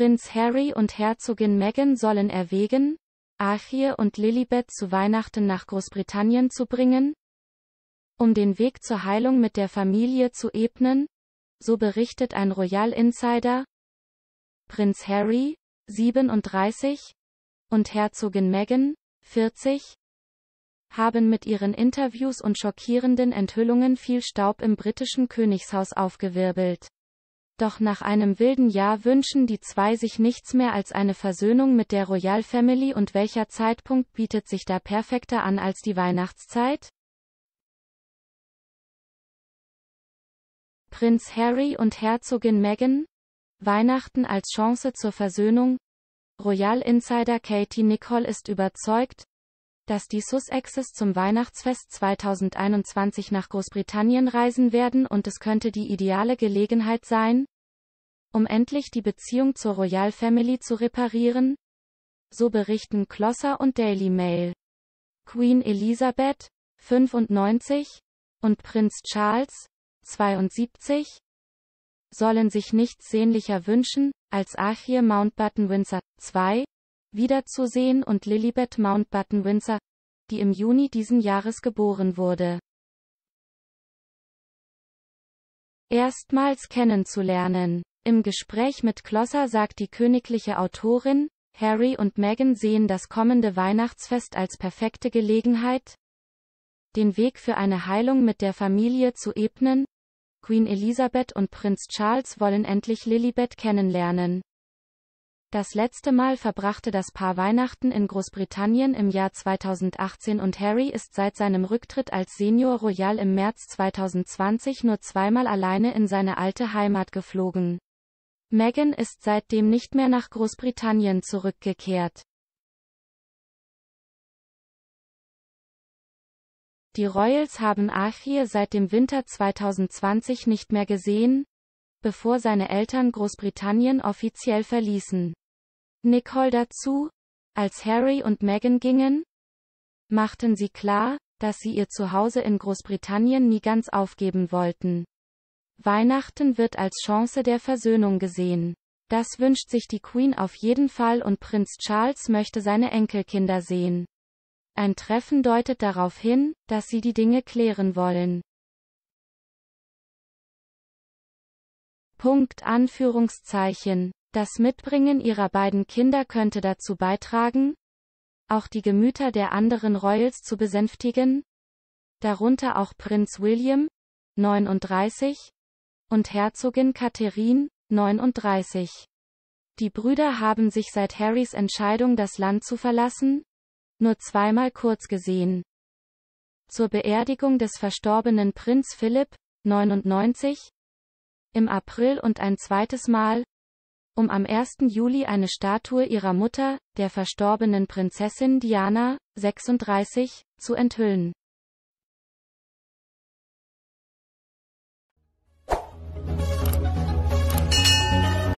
Prinz Harry und Herzogin Meghan sollen erwägen, Archie und Lilibet zu Weihnachten nach Großbritannien zu bringen, um den Weg zur Heilung mit der Familie zu ebnen, so berichtet ein Royal Insider, Prinz Harry, 37, und Herzogin Meghan, 40, haben mit ihren Interviews und schockierenden Enthüllungen viel Staub im britischen Königshaus aufgewirbelt doch nach einem wilden Jahr wünschen die zwei sich nichts mehr als eine Versöhnung mit der Royal Family und welcher Zeitpunkt bietet sich da perfekter an als die Weihnachtszeit? Prinz Harry und Herzogin Meghan? Weihnachten als Chance zur Versöhnung? Royal Insider Katie Nicole ist überzeugt, dass die Sussexes zum Weihnachtsfest 2021 nach Großbritannien reisen werden und es könnte die ideale Gelegenheit sein, um endlich die Beziehung zur Royal Family zu reparieren? So berichten Closser und Daily Mail. Queen Elisabeth, 95, und Prinz Charles, 72, sollen sich nichts sehnlicher wünschen, als Archie Mountbatten Windsor II wiederzusehen und Lilibet Mountbatten Windsor, die im Juni diesen Jahres geboren wurde. Erstmals kennenzulernen. Im Gespräch mit Klosser sagt die königliche Autorin, Harry und Meghan sehen das kommende Weihnachtsfest als perfekte Gelegenheit, den Weg für eine Heilung mit der Familie zu ebnen. Queen Elisabeth und Prinz Charles wollen endlich Lilibet kennenlernen. Das letzte Mal verbrachte das Paar Weihnachten in Großbritannien im Jahr 2018 und Harry ist seit seinem Rücktritt als Senior Royal im März 2020 nur zweimal alleine in seine alte Heimat geflogen. Meghan ist seitdem nicht mehr nach Großbritannien zurückgekehrt. Die Royals haben Archie seit dem Winter 2020 nicht mehr gesehen, bevor seine Eltern Großbritannien offiziell verließen. Nicole dazu, als Harry und Meghan gingen, machten sie klar, dass sie ihr Zuhause in Großbritannien nie ganz aufgeben wollten. Weihnachten wird als Chance der Versöhnung gesehen. Das wünscht sich die Queen auf jeden Fall und Prinz Charles möchte seine Enkelkinder sehen. Ein Treffen deutet darauf hin, dass sie die Dinge klären wollen. Punkt Anführungszeichen. Das Mitbringen ihrer beiden Kinder könnte dazu beitragen, auch die Gemüter der anderen Royals zu besänftigen, darunter auch Prinz William, 39, und Herzogin Katherine, 39. Die Brüder haben sich seit Harrys Entscheidung das Land zu verlassen, nur zweimal kurz gesehen. Zur Beerdigung des verstorbenen Prinz Philipp, 99, im April und ein zweites Mal, um am 1. Juli eine Statue ihrer Mutter, der verstorbenen Prinzessin Diana, 36, zu enthüllen.